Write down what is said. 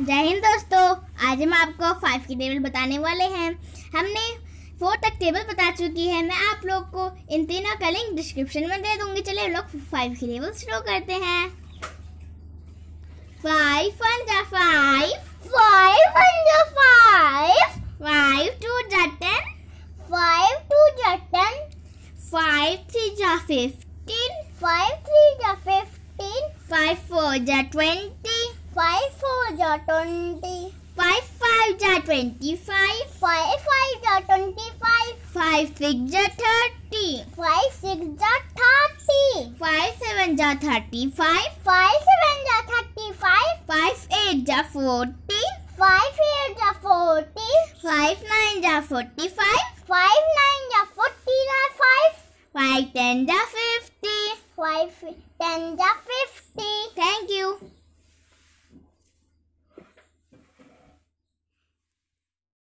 जय हिंद दोस्तों आज हम आपको फाइव की टेबल बताने वाले हैं हमने फोर तक टेबल बता चुकी है मैं आप लोग को इन तीनों का लिंक डिस्क्रिप्शन में दे दूंगी चलिए लोग फाइव की टेबल शुरू करते हैं फाइव वन जा फाइव फाइव वन जा फाइव फाइव टू जा टेन फाइव टू जा टेन फाइव थ्री जा फिफ्टीन फाइव थ्री जा फिफ्टीन फाइव फोर जा ट्वेंटी फाइव फोर जा ट्वेंटी फाइव फाइव जा ट्वेंटी फाइव फाइव फाइव जा ट्वेंटी फाइव फाइव सिक्स जा थर्टी फाइव सिक्स जा थर्टी फाइव सेवन जा थर्टी फाइव फाइव सेवन जा थर्टी फाइव फाइव एट जा forty five eight जा forty five nine जा forty five five nine जा forty जा फाइव फाइव टेन जा फिफ्टी फाइव टेन जा फिफ्टी